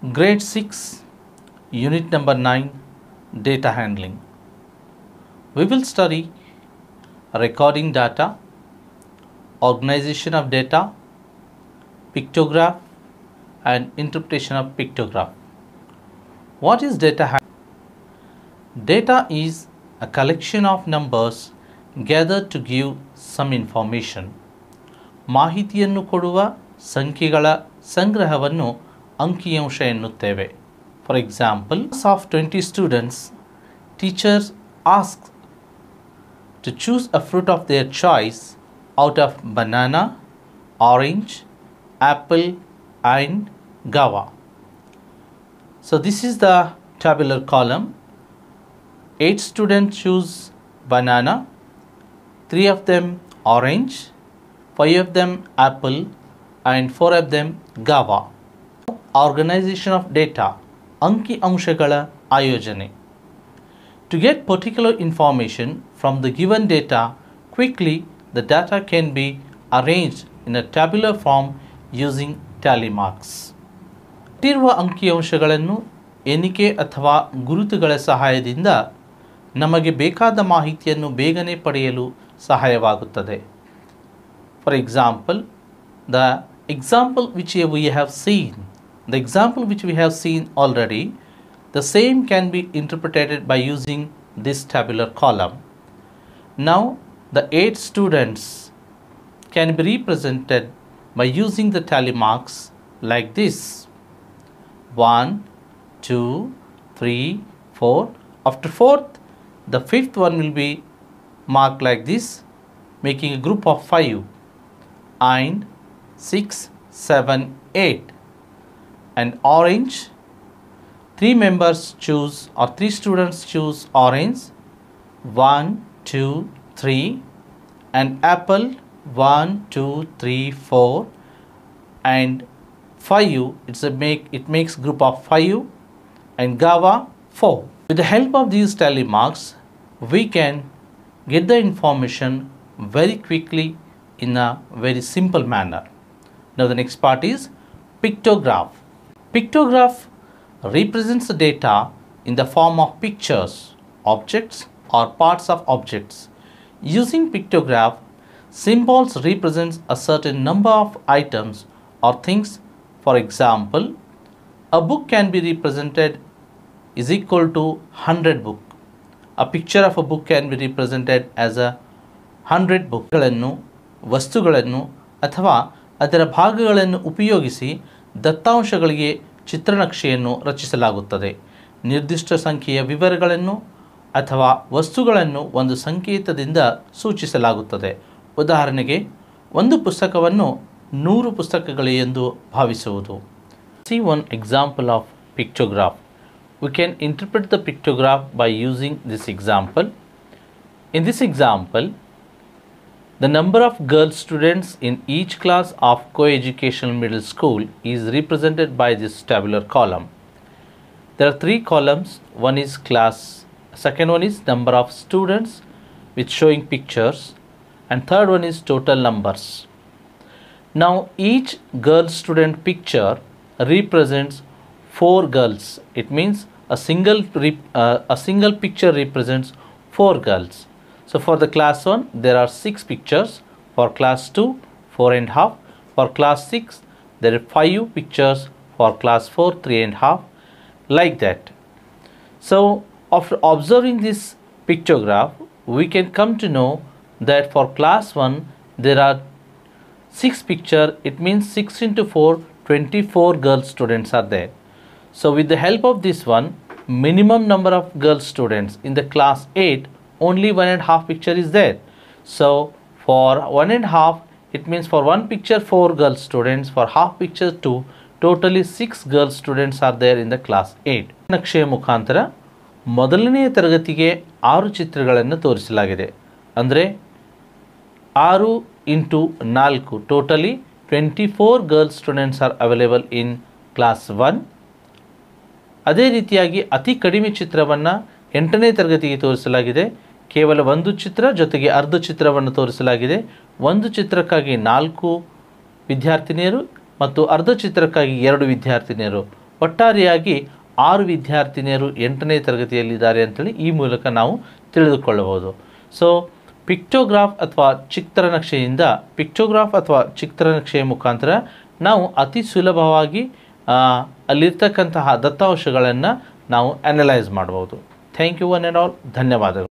Grade 6, Unit number 9, Data Handling. We will study recording data, organization of data, pictograph and interpretation of pictograph. What is data handling? Data is a collection of numbers gathered to give some information. ಮಾಹಿತಿಯನ್ನು ಕೊಡುವ ಸಂಖ್ಯೆಗಳ ಸಂಗ್ರಹವನ್ನು ಅಂಕಿಅಂಶ ಎನ್ನುತ್ತೇವೆ for example of twenty students teachers ask to choose a fruit of their choice out of banana, orange, apple, and guava. So, this is the tabular column. 8 students choose banana, 3 of them orange, 5 of them apple, and 4 of them guava. organization of data anki angshagala ayojane to get particular information from the given data quickly the data can be arranged in a tabular form using tally marks tirva anki angshagalannu enike athava gurutugala sahayadinda namage bekaada maahitiyannu begane sahaya sahayavaguttade for example the example which we have seen The example which we have seen already, the same can be interpreted by using this tabular column. Now the 8 students can be represented by using the tally marks like this. 1, 2, 3, 4. After 4th, the fifth one will be marked like this, making a group of 5 and 6, 7, 8 and orange. Three members choose or three students choose orange. One, two, three. And apple. One, two, three, four. And 5 You, it's a make, it makes group of 5 and GAVA 4. With the help of these tally marks, we can get the information very quickly in a very simple manner. Now the next part is pictograph. Pictograph represents the data in the form of pictures, objects or parts of objects. Using pictograph, symbols represents a certain number of items or things. For example, a book can be represented is equal to 100 book. A picture of a book can be represented as a 100 book. ವಸ್ತುಗಳನ್ನು ಅಥವಾ ಅದರ ಭಾಗಗಳನ್ನು ಉಪಯೋಗಿಸಿ ದತ್ತಾಂಶಗಳಿಗೆ ಚಿತ್ರನಕ್ಷೆಯನ್ನು ರಚಿಸಲಾಗುತ್ತದೆ ನಿರ್ದಿಷ್ಟ ಸಂಖ್ಯೆಯ ವಿವರಗಳನ್ನು ಅಥವಾ ವಸ್ತುಗಳನ್ನು ಒಂದು ಸಂಕೇತದಿಂದ ಸೂಚಿಸಲಾಗುತ್ತದೆ ಉದಾಹರಣೆಗೆ ಒಂದು ಪುಸ್ತಕವನ್ನು ನೂರು ಪುಸ್ತಕಗಳೇ ಎಂದು ಭಾವಿಸುವುದು see one example of pictograph we can interpret the pictograph by using this example in this example The number of girl students in each class of coeducational middle school is represented by this tabular column. There are three columns. One is class, second one is number of students with showing pictures and third one is total numbers. Now each girl student picture represents four girls. It means a single, uh, a single picture represents four girls. So for the class 1, there are 6 pictures. For class 2, 4 and half. For class 6, there are 5 pictures. For class 4, 3 and half. Like that. So after observing this pictograph, we can come to know that for class 1, there are 6 picture. It means 16 to 4, 24 girl students are there. So with the help of this one, minimum number of girl students in the class 8 only one and half picture is there so for one and half it means for one picture four girls students for half picture to totally six girls students are there in the class eight ನಕ್ಷೆಯ ಮುಖಾಂತರ ಮೊದಲನೇ ತರಗತಿಗೆ ಆರು ಚಿತ್ರಗಳನ್ನು ತೋರಿಸಲಾಗಿದೆ ಅಂದರೆ ಆರು into ನಾಲ್ಕು totally twenty four girls students are available in class one ಅದೇ ರೀತಿಯಾಗಿ ಅತಿ ಕಡಿಮೆ ಚಿತ್ರವನ್ನು ಎಂಟನೇ ತರಗತಿಗೆ ತೋರಿಸಲಾಗಿದೆ ಕೇವಲ ಒಂದು ಚಿತ್ರ ಜೊತೆಗೆ ಅರ್ಧ ಚಿತ್ರವನ್ನು ತೋರಿಸಲಾಗಿದೆ ಒಂದು ಚಿತ್ರಕ್ಕಾಗಿ ನಾಲ್ಕು ವಿದ್ಯಾರ್ಥಿನಿಯರು ಮತ್ತು ಅರ್ಧ ಚಿತ್ರಕ್ಕಾಗಿ ಎರಡು ವಿದ್ಯಾರ್ಥಿನಿಯರು ಒಟ್ಟಾರೆಯಾಗಿ ಆರು ವಿದ್ಯಾರ್ಥಿನಿಯರು ಎಂಟನೇ ತರಗತಿಯಲ್ಲಿದ್ದಾರೆ ಅಂತೇಳಿ ಈ ಮೂಲಕ ನಾವು ತಿಳಿದುಕೊಳ್ಳಬಹುದು ಸೊ ಪಿಕ್ಟೋಗ್ರಾಫ್ ಅಥವಾ ಚಿತ್ರನಕ್ಷೆಯಿಂದ ಪಿಕ್ಟೋಗ್ರಾಫ್ ಅಥವಾ ಚಿತ್ರನಕ್ಷೆಯ ಮುಖಾಂತರ ನಾವು ಅತಿ ಸುಲಭವಾಗಿ ಅಲ್ಲಿರ್ತಕ್ಕಂತಹ ದತ್ತಾಂಶಗಳನ್ನು ನಾವು ಅನಲೈಸ್ ಮಾಡ್ಬೋದು thank you one and all ಧನ್ಯವಾದಗಳು